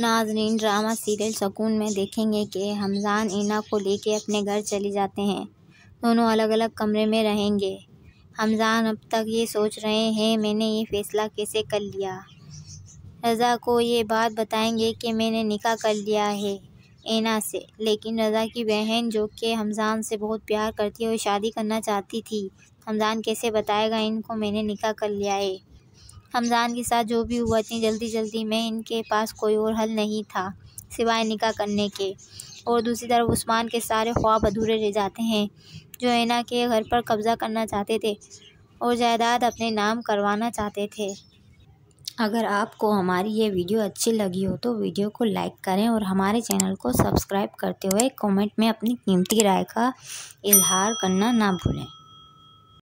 नाजरीन drama serial सकून में देखेंगे कि हमजान इना को लेके अपने घर चले जाते हैं दोनों अलग अलग कमरे में रहेंगे हमजान अब तक ये सोच रहे हैं मैंने ये फ़ैसला कैसे कर लिया रज़ा को ये बात बताएंगे कि मैंने निकाह कर लिया है एना से लेकिन रज़ा की बहन जो कि हमजान से बहुत प्यार करती है और शादी करना चाहती थी हमजान कैसे बताएगा इनको मैंने निकाह कर लिया है रमज़ान के साथ जो भी हुआ इतनी जल्दी जल्दी में इनके पास कोई और हल नहीं था सिवाय निकाह करने के और दूसरी तरफ उस्मान के सारे ख्वाब अधूरे रह जाते हैं जो ऐना के घर पर कब्ज़ा करना चाहते थे और जायदाद अपने नाम करवाना चाहते थे अगर आपको हमारी ये वीडियो अच्छी लगी हो तो वीडियो को लाइक करें और हमारे चैनल को सब्सक्राइब करते हुए कमेंट में अपनी कीमती राय का इजहार करना ना भूलें